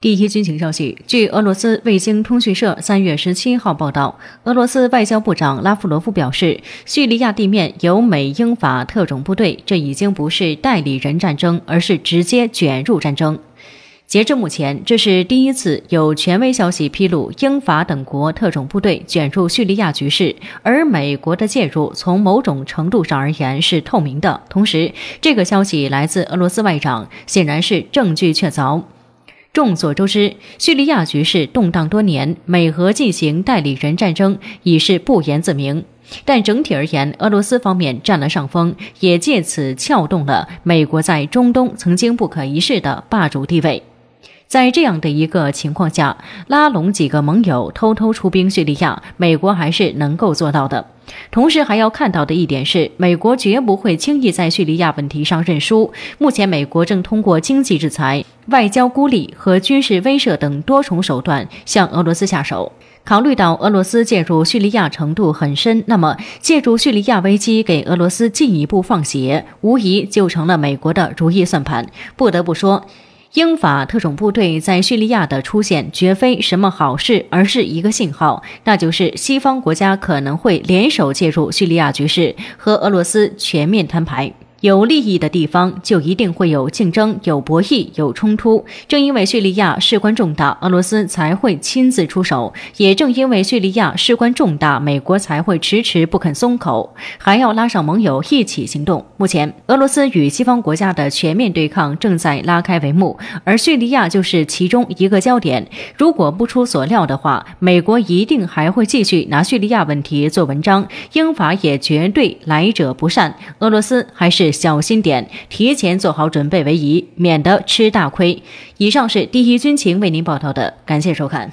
第一军情消息，据俄罗斯卫星通讯社三月十七号报道，俄罗斯外交部长拉夫罗夫表示，叙利亚地面有美英法特种部队，这已经不是代理人战争，而是直接卷入战争。截至目前，这是第一次有权威消息披露英法等国特种部队卷入叙利亚局势，而美国的介入从某种程度上而言是透明的。同时，这个消息来自俄罗斯外长，显然是证据确凿。众所周知，叙利亚局势动荡多年，美俄进行代理人战争已是不言自明。但整体而言，俄罗斯方面占了上风，也借此撬动了美国在中东曾经不可一世的霸主地位。在这样的一个情况下，拉拢几个盟友偷偷出兵叙利亚，美国还是能够做到的。同时，还要看到的一点是，美国绝不会轻易在叙利亚问题上认输。目前，美国正通过经济制裁、外交孤立和军事威慑等多重手段向俄罗斯下手。考虑到俄罗斯介入叙利亚程度很深，那么借助叙利亚危机给俄罗斯进一步放血，无疑就成了美国的如意算盘。不得不说。英法特种部队在叙利亚的出现，绝非什么好事，而是一个信号，那就是西方国家可能会联手介入叙利亚局势，和俄罗斯全面摊牌。有利益的地方就一定会有竞争、有博弈、有冲突。正因为叙利亚事关重大，俄罗斯才会亲自出手；也正因为叙利亚事关重大，美国才会迟迟不肯松口，还要拉上盟友一起行动。目前，俄罗斯与西方国家的全面对抗正在拉开帷幕，而叙利亚就是其中一个焦点。如果不出所料的话，美国一定还会继续拿叙利亚问题做文章，英法也绝对来者不善，俄罗斯还是。小心点，提前做好准备为宜，免得吃大亏。以上是第一军情为您报道的，感谢收看。